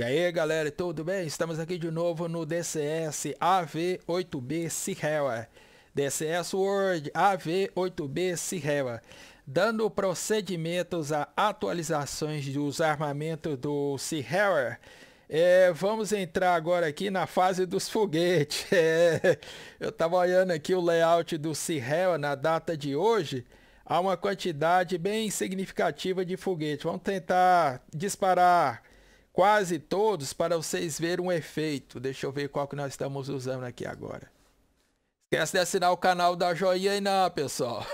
E aí galera, tudo bem? Estamos aqui de novo no DCS AV8B Sierra DCS World AV8B Sierra Dando procedimentos a atualizações dos armamentos do Sierra é, vamos entrar agora aqui na fase dos foguetes é, Eu estava olhando aqui o layout do Sierra na data de hoje Há uma quantidade bem significativa de foguetes Vamos tentar disparar quase todos para vocês verem um efeito. Deixa eu ver qual que nós estamos usando aqui agora. Esquece de assinar o canal da joinha aí não, pessoal.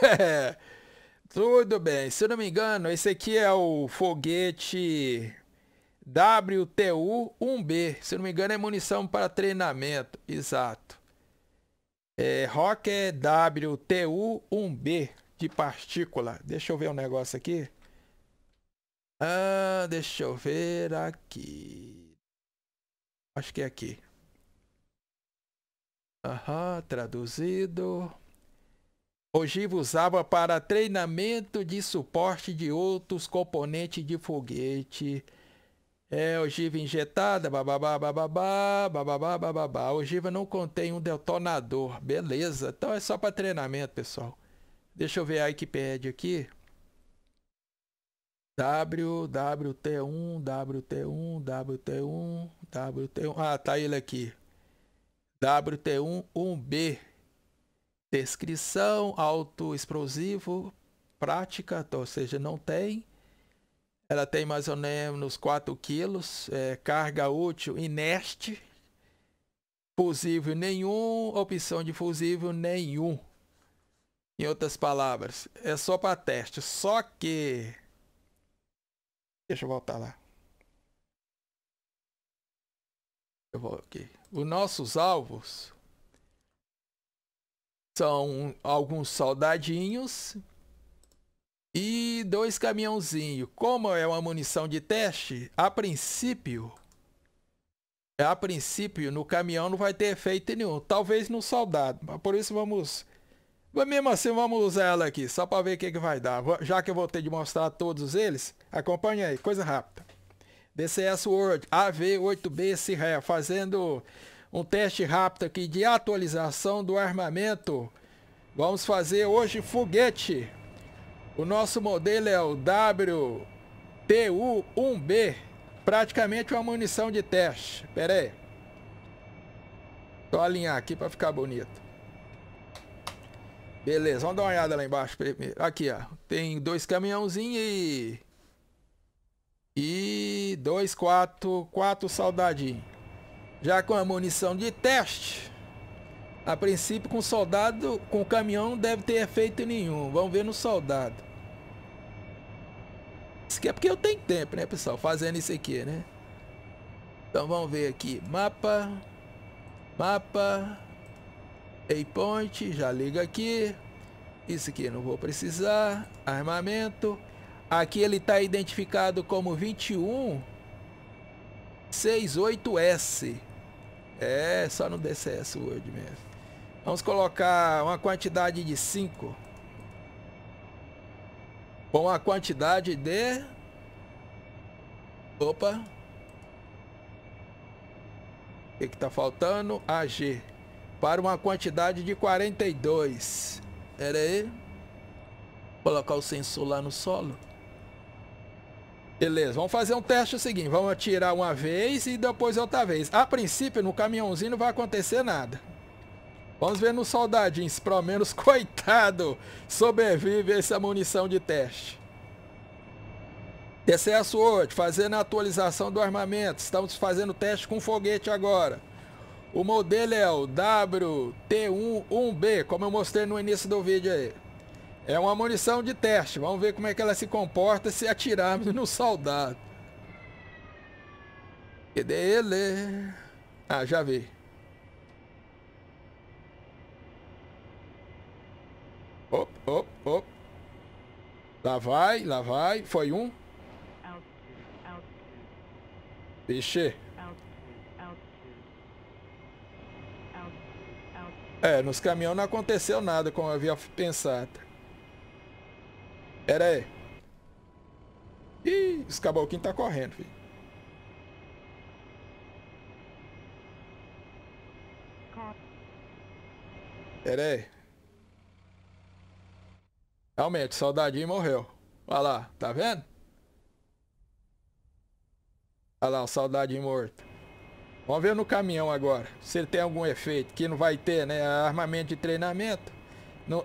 Tudo bem. Se eu não me engano, esse aqui é o foguete WTU-1B. Se eu não me engano, é munição para treinamento. Exato. É, Rocket é WTU-1B de partícula. Deixa eu ver um negócio aqui. Ah, deixa eu ver aqui. Acho que é aqui. Aham, traduzido. Ogiva usava para treinamento de suporte de outros componentes de foguete. É, ogiva injetada, bababá, bababá, bababá, bababá. Ogiva não contém um detonador. Beleza, então é só para treinamento, pessoal. Deixa eu ver a Wikipedia aqui. WWT1, WT1, WT1, WT1. Ah, tá ele aqui. WT1 1B. Descrição autoexplosivo prática, ou seja, não tem. Ela tem mais ou menos 4 quilos, é, carga útil inerte, fusível nenhum, opção de fusível nenhum. Em outras palavras, é só para teste. Só que Deixa eu voltar lá. Eu vou aqui. Os nossos alvos são alguns soldadinhos e dois caminhãozinhos. Como é uma munição de teste, a princípio, a princípio no caminhão não vai ter efeito nenhum. Talvez no soldado, por isso vamos mas mesmo assim, vamos usar ela aqui, só para ver o que, que vai dar. Já que eu vou ter de mostrar todos eles, acompanha aí, coisa rápida. DCS World AV8B Siré, fazendo um teste rápido aqui de atualização do armamento. Vamos fazer hoje foguete. O nosso modelo é o WTU-1B, praticamente uma munição de teste. Pera aí. Só alinhar aqui para ficar bonito. Beleza, vamos dar uma olhada lá embaixo Aqui, ó. Tem dois caminhãozinhos e... E dois, quatro, quatro soldadinhos. Já com a munição de teste. A princípio, com soldado, com caminhão, deve ter efeito nenhum. Vamos ver no soldado. Isso aqui é porque eu tenho tempo, né, pessoal? Fazendo isso aqui, né? Então, vamos ver aqui. Mapa. Mapa. Waypoint, já liga aqui. Isso aqui não vou precisar. Armamento. Aqui ele está identificado como 2168S. É, só no DCS Word mesmo. Vamos colocar uma quantidade de 5. Com a quantidade de... Opa. O que está faltando? AG para uma quantidade de 42. Pera aí. Colocar o sensor lá no solo. Beleza, vamos fazer um teste seguinte. Vamos atirar uma vez e depois outra vez. A princípio, no caminhãozinho não vai acontecer nada. Vamos ver no soldadinho, se pelo menos, coitado, sobrevive essa munição de teste. Excesso hoje fazendo a atualização do armamento. Estamos fazendo teste com foguete agora. O modelo é o WT11B, como eu mostrei no início do vídeo aí. É uma munição de teste. Vamos ver como é que ela se comporta se atirarmos no soldado. Cadê ele? Ah, já vi. Op, op, op. Lá vai, lá vai. Foi um. Vixe. É, nos caminhões não aconteceu nada, como havia pensado. Pera aí. Ih, os caboclinhos tá correndo, filho. Pera aí. Realmente, soldadinho morreu. Olha lá, tá vendo? Olha lá, o soldadinho morto. Vamos ver no caminhão agora, se ele tem algum efeito, que não vai ter, né? Armamento de treinamento,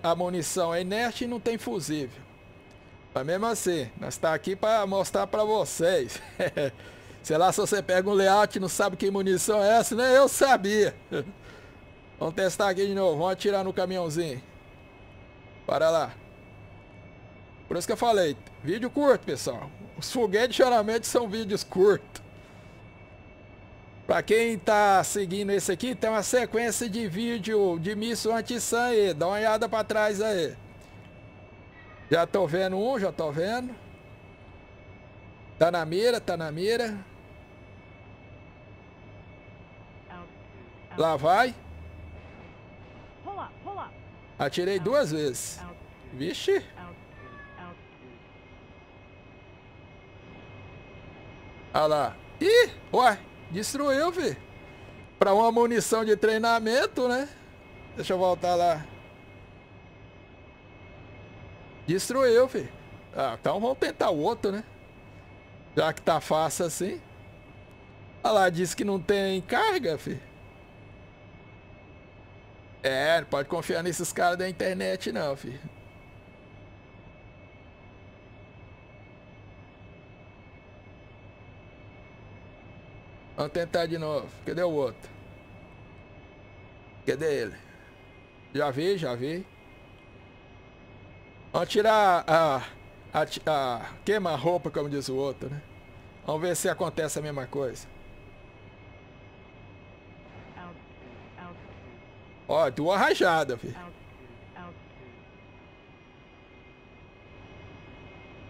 a munição é inerte e não tem fusível. Mas mesmo assim, nós está aqui para mostrar para vocês. Sei lá, se você pega um layout e não sabe que munição é essa, né? Eu sabia. Vamos testar aqui de novo, vamos atirar no caminhãozinho. Para lá. Por isso que eu falei, vídeo curto, pessoal. Os foguetes geralmente são vídeos curtos. Para quem está seguindo esse aqui, tem uma sequência de vídeo de missão anti-san aí. Dá uma olhada para trás aí. Já tô vendo um, já tô vendo. Tá na mira, tá na mira. Lá vai. Atirei duas vezes. Vixe. Olha lá. Ih, ué. Destruiu, vi. Pra uma munição de treinamento, né? Deixa eu voltar lá. Destruiu, fi. Ah, então vamos tentar o outro, né? Já que tá fácil assim. Olha ah lá, disse que não tem carga, fi. É, pode confiar nesses caras da internet não, fi. Vamos tentar de novo. Cadê o outro? Cadê ele? Já vi, já vi. Vamos tirar a, a, a queima-roupa, como diz o outro, né? Vamos ver se acontece a mesma coisa. Ó, duas rajadas, filho.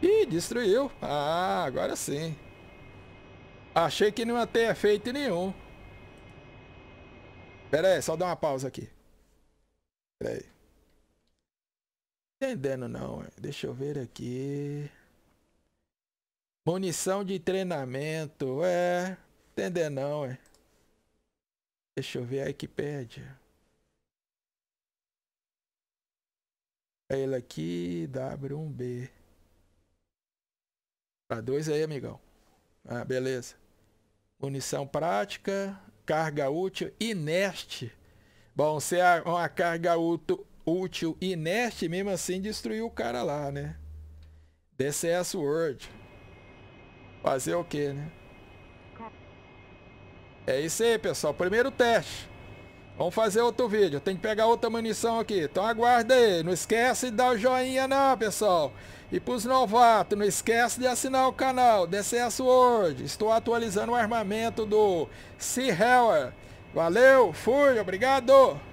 Ih, destruiu. Ah, agora sim. Achei que não ia ter efeito nenhum. Pera aí, só dá uma pausa aqui. Pera aí. Entendendo não, deixa eu ver aqui. Munição de treinamento, é. Entendendo não, é. Deixa eu ver a Wikipedia. É ele aqui, W1B. Pra tá, dois aí, amigão. Ah, beleza. Munição prática, carga útil, inerte. Bom, se é uma carga útil, útil inerte, mesmo assim destruiu o cara lá, né? DCS Word. Fazer o que, né? É isso aí, pessoal. Primeiro teste. Vamos fazer outro vídeo. Tem que pegar outra munição aqui. Então aguarda aí. Não esquece de dar o joinha não, pessoal. E pros novatos, não esquece de assinar o canal. DCS World. Estou atualizando o armamento do Sea Hauer. Valeu, fui, obrigado.